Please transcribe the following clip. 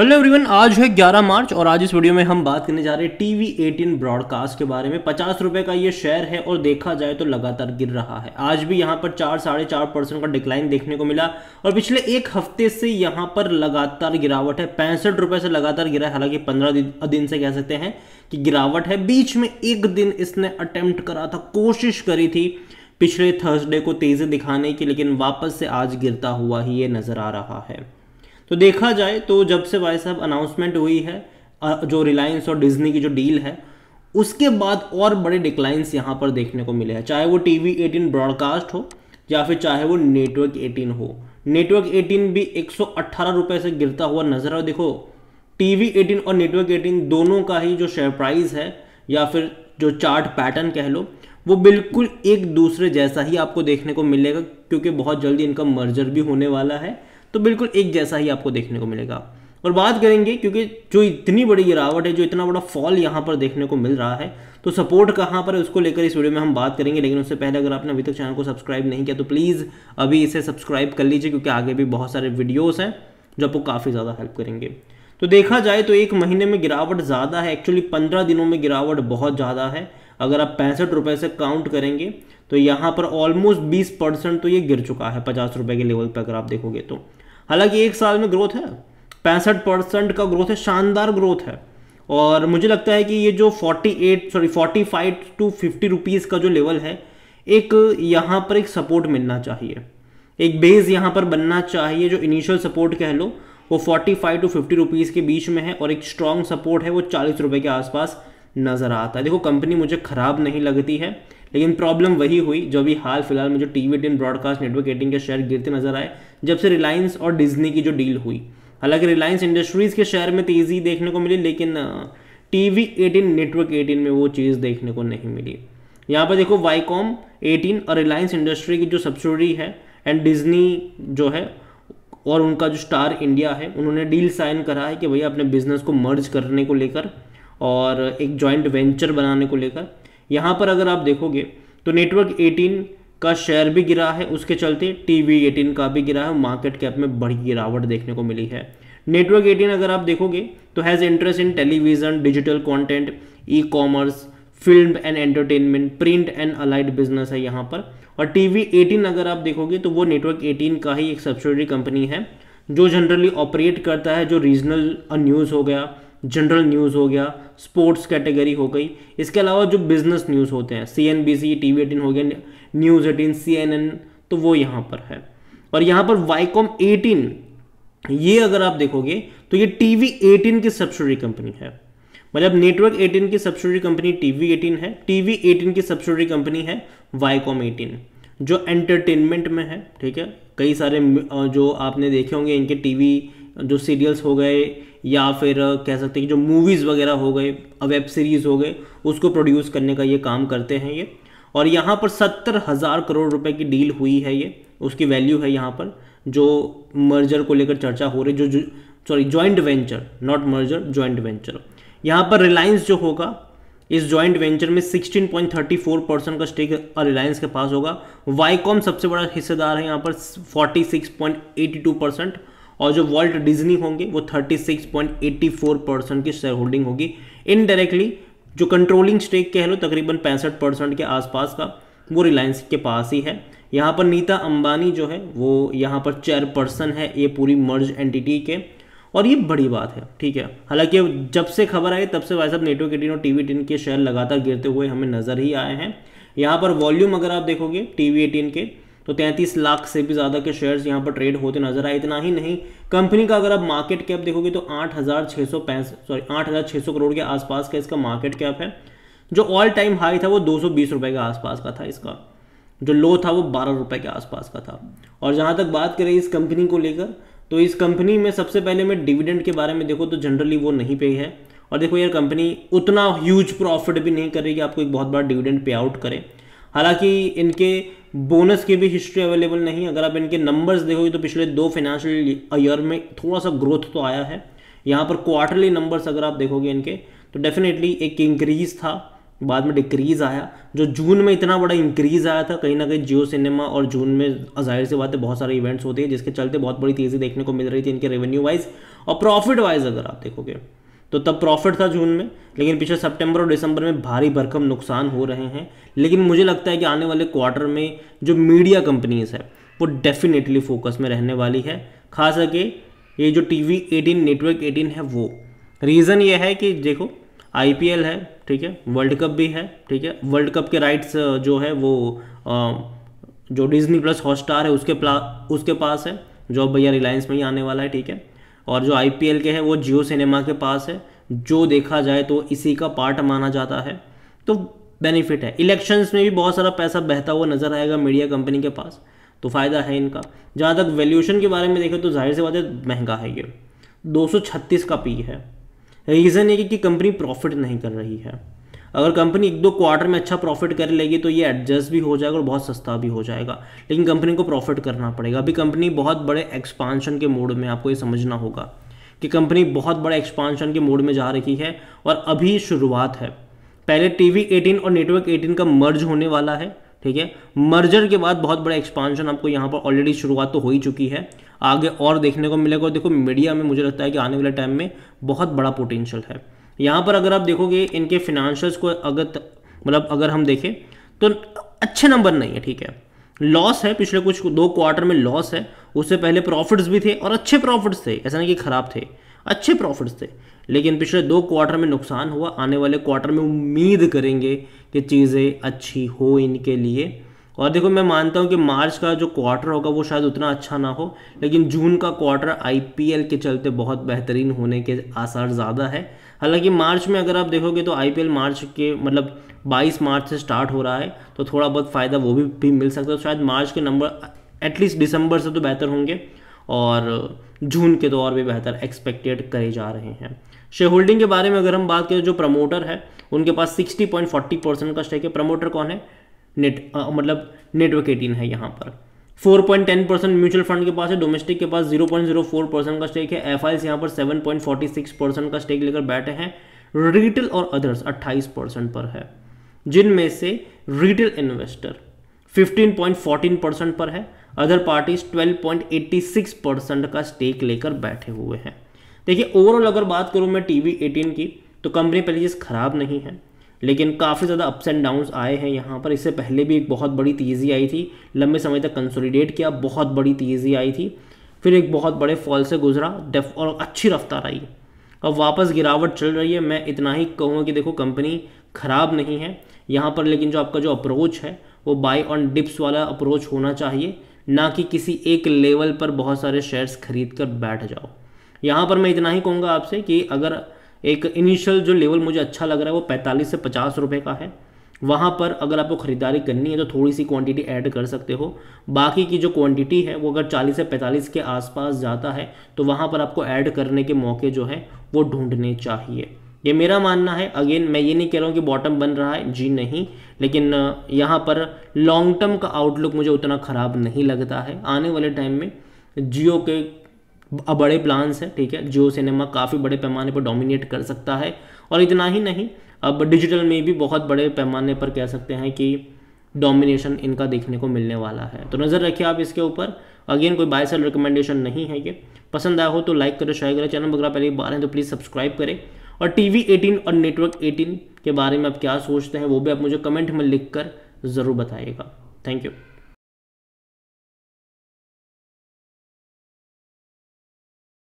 hello everyone आज है 11 मार्च और आज इस वीडियो में हम बात करने जा रहे हैं टीवी 18 ब्रॉडकास्ट के बारे में पचास रुपए का ये शेयर है और देखा जाए तो लगातार गिर रहा है आज भी यहाँ पर चार साढ़े चार परसेंट का डिक्लाइन देखने को मिला और पिछले एक हफ्ते से यहाँ पर लगातार गिरावट है पैंसठ रुपये से लगातार गिरा है हालांकि पंद्रह दिन से कह सकते हैं कि गिरावट है बीच में एक दिन इसने अटेम्प्ट करा था कोशिश करी थी पिछले थर्सडे को तेज़ी दिखाने की लेकिन वापस से आज गिरता हुआ ही ये नज़र आ रहा है तो देखा जाए तो जब से भाई साहब अनाउंसमेंट हुई है जो रिलायंस और डिज्नी की जो डील है उसके बाद और बड़े डिक्लाइंस यहाँ पर देखने को मिले हैं चाहे वो टी वी एटीन ब्रॉडकास्ट हो या फिर चाहे वो नेटवर्क एटीन हो नेटवर्क एटीन भी एक सौ से गिरता हुआ नजर आ देखो टी वी एटीन और नेटवर्क एटीन दोनों का ही जो शेयर प्राइस है या फिर जो चार्ट पैटर्न कह लो वो बिल्कुल एक दूसरे जैसा ही आपको देखने को मिलेगा क्योंकि बहुत जल्दी इनका मर्जर भी होने वाला है तो बिल्कुल एक जैसा ही आपको देखने को मिलेगा और बात करेंगे क्योंकि जो इतनी बड़ी गिरावट है जो इतना बड़ा फॉल यहाँ पर देखने को मिल रहा है तो सपोर्ट कहाँ पर है उसको लेकर इस वीडियो में हम बात करेंगे लेकिन उससे पहले अगर आपने अभी तक चैनल को सब्सक्राइब नहीं किया तो प्लीज़ अभी इसे सब्सक्राइब कर लीजिए क्योंकि आगे भी बहुत सारे वीडियोज़ हैं जो आपको काफ़ी ज़्यादा हेल्प करेंगे तो देखा जाए तो एक महीने में गिरावट ज़्यादा है एक्चुअली पंद्रह दिनों में गिरावट बहुत ज़्यादा है अगर आप पैंसठ रुपये से काउंट करेंगे तो यहाँ पर ऑलमोस्ट बीस परसेंट तो ये गिर चुका है पचास रुपये के लेवल पर अगर आप देखोगे तो हालांकि एक साल में ग्रोथ है पैंसठ परसेंट का ग्रोथ है शानदार ग्रोथ है और मुझे लगता है कि ये जो 48 सॉरी 45 टू 50 रुपीज़ का जो लेवल है एक यहाँ पर एक सपोर्ट मिलना चाहिए एक बेस यहाँ पर बनना चाहिए जो इनिशियल सपोर्ट कह लो वो 45 टू 50 रुपीज़ के बीच में है और एक स्ट्रॉन्ग सपोर्ट है वो चालीस रुपये के आसपास नज़र आता है देखो कंपनी मुझे ख़राब नहीं लगती है लेकिन प्रॉब्लम वही हुई जो अभी हाल फिलहाल मुझे T V broadcast network eighteen के शेयर गिरते नज़र आए जब से रिलायंस और डिज्नी की जो डील हुई हालांकि रिलायंस इंडस्ट्रीज़ के शेयर में तेज़ी देखने को मिली लेकिन टीवी एटीन नेटवर्क एटीन में वो चीज़ देखने को नहीं मिली यहाँ पर देखो वाईकॉम एटीन और रिलायंस इंडस्ट्री की जो सब्सिडरी है एंड डिज्नी जो है और उनका जो स्टार इंडिया है उन्होंने डील साइन करा है कि भैया अपने बिजनेस को मर्ज करने को लेकर और एक जॉइंट वेंचर बनाने को लेकर यहाँ पर अगर आप देखोगे तो नेटवर्क 18 का शेयर भी गिरा है उसके चलते टी वी एटीन का भी गिरा है मार्केट कैप में बड़ी गिरावट देखने को मिली है नेटवर्क एटीन अगर आप देखोगे तो has interest in television digital content e commerce film and entertainment print and allied business है यहाँ पर और टी वी एटीन अगर आप देखोगे तो वो नेटवर्क एटीन का ही एक सब्सिडरी कंपनी है जो जनरली ऑपरेट करता है जो रीजनल न्यूज़ हो गया जनरल न्यूज़ हो गया स्पोर्ट्स कैटेगरी हो गई इसके अलावा जो बिजनेस न्यूज़ होते हैं C N B C T V eighteen हो गया news eighteen C N N तो वो यहाँ पर है और यहाँ पर वाईकॉम एटीन ये अगर आप देखोगे तो ये टीवी एटीन की सब्सिडरी कंपनी है मतलब नेटवर्क एटीन की सब्सिडरी कंपनी टीवी एटीन है टीवी एटीन की सब्सिडरी कंपनी है वाईकॉम एटीन जो एंटरटेनमेंट में है ठीक है कई सारे जो आपने देखे होंगे इनके टीवी जो सीरियल्स हो गए या फिर कह सकते हैं कि जो मूवीज़ वगैरह हो गए वेब सीरीज़ हो गए उसको प्रोड्यूस करने का ये काम करते हैं ये और यहाँ पर सत्तर हज़ार करोड़ रुपए की डील हुई है ये उसकी वैल्यू है यहाँ पर जो मर्जर को लेकर चर्चा हो रही जो sorry joint venture not merger joint venture यहाँ पर रिलायंस जो होगा इस जॉइंट वेंचर में 16.34 परसेंट का स्टेक रिलायंस के पास होगा वाईकॉम सबसे बड़ा हिस्सेदार है यहाँ पर 46.82 परसेंट और जो वॉल्ट डिज्नी होंगे वो 36.84 परसेंट की शेयर होल्डिंग होगी इनडायरेक्टली जो कंट्रोलिंग स्टेक कह लो तकरीबन पैंसठ परसेंट के आसपास का वो रिलायंस के पास ही है यहाँ पर नीता अंबानी जो है वो यहाँ पर चेयरपर्सन है ये पूरी मर्ज एंटिटी के और ये बड़ी बात है ठीक है हालांकि जब से खबर आई तब से भाई साहब नेटवर्क एटीन और टीवी एटीन के शेयर लगातार गिरते हुए हमें नज़र ही आए हैं यहाँ पर वॉल्यूम अगर आप देखोगे टीवी एटीन के तो 33 लाख से भी ज़्यादा के शेयर्स यहाँ पर ट्रेड होते नजर आए इतना ही नहीं कंपनी का अगर आप मार्केट कैप देखोगे तो आठ हज़ार छह सौ सॉरी आठ हज़ार छह सौ करोड़ के आसपास का इसका मार्केट कैप है जो ऑल टाइम हाई था वो दो सौ बीस रुपए के आसपास का था इसका जो लो था वो बारह रुपये के आसपास का था और जहाँ तक बात करें इस कंपनी को लेकर तो इस कंपनी में सबसे पहले मैं डिविडेंड के बारे में देखो तो जनरली वो नहीं पे है और देखो यार कंपनी उतना ह्यूज प्रॉफिट भी नहीं कर रही कि आपको एक बहुत बड़ा डिविडेंड पे आउट करे हालांकि इनके बोनस की भी हिस्ट्री अवेलेबल नहीं अगर आप इनके नंबर्स देखोगे तो पिछले दो फाइनेंशियल ईयर में थोड़ा सा ग्रोथ तो आया है यहाँ पर क्वार्टरली नंबर्स अगर आप देखोगे इनके तो डेफिनेटली एक इंक्रीज था बाद में डिक्रीज़ आया जो जून में इतना बड़ा इंक्रीज़ आया था कहीं ना कहीं जियो सिनेमा और जून में जाहिर सी बात है बहुत सारे इवेंट्स होते हैं जिसके चलते बहुत बड़ी तेज़ी देखने को मिल रही थी इनके रेवेन्यू वाइज और प्रॉफिट वाइज अगर आप देखोगे तो तब प्रॉफिट था जून में लेकिन पिछले सितंबर और दिसंबर में भारी भरकम नुकसान हो रहे हैं लेकिन मुझे लगता है कि आने वाले क्वार्टर में जो मीडिया कंपनीज है वो डेफिनेटली फोकस में रहने वाली है खास करके ये जो T V eighteen network eighteen है वो रीज़न ये है कि देखो आई पी एल है ठीक है वर्ल्ड कप भी है ठीक है वर्ल्ड कप के राइट्स जो है वो जो डिज्नी प्लस हॉट है उसके प्ला उसके पास है जो भैया रिलायंस में ही आने वाला है ठीक है और जो आई के हैं वो जियो सिनेमा के पास है जो देखा जाए तो इसी का पार्ट माना जाता है तो बेनिफिट है इलेक्शंस में भी बहुत सारा पैसा बहता हुआ नजर आएगा मीडिया कंपनी के पास तो फ़ायदा है इनका जहाँ तक वैल्यूशन के बारे में देखें तो जाहिर सी बात है महंगा है ये 236 का पी है रीज़न ये कि कंपनी प्रॉफिट नहीं कर रही है अगर कंपनी एक दो क्वार्टर में अच्छा प्रॉफिट कर लेगी तो ये एडजस्ट भी हो जाएगा और बहुत सस्ता भी हो जाएगा लेकिन कंपनी को प्रॉफिट करना पड़ेगा अभी कंपनी बहुत बड़े एक्सपांशन के मोड में आपको ये समझना होगा कि कंपनी बहुत बड़े एक्सपांशन के मोड में जा रही है और अभी शुरुआत है पहले टीवी 18 और नेटवर्क 18 का मर्ज होने वाला है ठीक है मर्जर के बाद बहुत बड़ा एक्सपांशन आपको यहाँ पर ऑलरेडी शुरुआत तो हो ही चुकी है आगे और देखने को मिलेगा और देखो मीडिया में मुझे लगता है कि आने वाले टाइम में बहुत बड़ा पोटेंशियल है यहाँ पर अगर आप देखोगे इनके फिनांशल्स को अगर मतलब अगर हम देखें तो अच्छे नंबर नहीं है ठीक है लॉस है पिछले कुछ दो क्वार्टर में लॉस है उससे पहले प्रॉफिट्स भी थे और अच्छे प्रॉफिट्स थे ऐसा नहीं कि ख़राब थे अच्छे प्रॉफिट्स थे लेकिन पिछले दो क्वार्टर में नुकसान हुआ आने वाले क्वार्टर में उम्मीद करेंगे कि चीज़ें अच्छी हो इनके लिए और देखो मैं मानता हूँ कि मार्च का जो क्वार्टर होगा वो शायद उतना अच्छा ना हो लेकिन जून का क्वार्टर आईपीएल के चलते बहुत बेहतरीन होने के आसार ज़्यादा है हालांकि मार्च में अगर आप देखोगे तो आईपीएल मार्च के मतलब 22 मार्च से स्टार्ट हो रहा है तो थोड़ा बहुत फ़ायदा वो भी, भी मिल सकता है तो शायद मार्च के नंबर एटलीस्ट दिसंबर से तो बेहतर होंगे और जून के तो और भी बेहतर एक्सपेक्टेड करे जा रहे हैं शेयर होल्डिंग के बारे में अगर हम बात करें जो प्रमोटर है उनके पास 60.40 परसेंट का स्टेक है प्रमोटर कौन है नेट आ, मतलब नेटवर्क एटीन है यहाँ पर four point ten percent mutual fund के पास है डोमेस्टिक के पास zero point zero four percent का स्टेक है एफ आई यहाँ पर seven point forty six percent का स्टेक लेकर बैठे हैं रिटेल और अदर्स 28 परसेंट पर है जिनमें से रिटेल इन्वेस्टर 15.14 परसेंट पर है अदर पार्टीज 12.86 परसेंट का स्टेक लेकर बैठे हुए हैं देखिए ओवरऑल अगर बात करूँ मैं टी 18 की तो कंपनी पहले चीज़ खराब नहीं है लेकिन काफ़ी ज़्यादा अप्स एंड डाउन्स आए हैं यहाँ पर इससे पहले भी एक बहुत बड़ी तेज़ी आई थी लंबे समय तक कंसोलिडेट किया बहुत बड़ी तेज़ी आई थी फिर एक बहुत बड़े फॉल से गुजरा डेफ और अच्छी रफ्तार आई अब वापस गिरावट चल रही है मैं इतना ही कहूँगा कि देखो कंपनी ख़राब नहीं है यहाँ पर लेकिन जो आपका जो अप्रोच है वो बाई ऑन डिप्स वाला अप्रोच होना चाहिए ना कि किसी एक लेवल पर बहुत सारे शेयर्स खरीद कर बैठ जाओ यहाँ पर मैं इतना ही कहूँगा आपसे कि अगर एक इनिशियल जो लेवल मुझे अच्छा लग रहा है वो पैंतालीस से पचास रुपये का है वहाँ पर अगर आपको ख़रीदारी करनी है तो थोड़ी सी क्वांटिटी ऐड कर सकते हो बाकी की जो क्वांटिटी है वो अगर 40 से 45 के आसपास जाता है तो वहाँ पर आपको ऐड करने के मौके जो है वो ढूंढने चाहिए ये मेरा मानना है अगेन मैं ये नहीं कह रहा हूँ कि बॉटम बन रहा है जी नहीं लेकिन यहाँ पर लॉन्ग टर्म का आउटलुक मुझे उतना ख़राब नहीं लगता है आने वाले टाइम में जियो के बड़े प्लान्स हैं ठीक है जियो सिनेमा काफ़ी बड़े पैमाने पर डोमिनेट कर सकता है और इतना ही नहीं अब डिजिटल में भी बहुत बड़े पैमाने पर कह सकते हैं कि डोमिनेशन इनका देखने को मिलने वाला है तो नज़र रखिए आप इसके ऊपर अगेन कोई बाय सेल रिकमेंडेशन नहीं है ये पसंद आया हो तो लाइक करें शेयर करें चैनल वगैरह पहले बार हैं तो प्लीज़ सब्सक्राइब करें और टीवी एटीन और नेटवर्क एटीन के बारे में आप क्या सोचते हैं वो भी आप मुझे कमेंट में लिख कर ज़रूर बताइएगा थैंक यू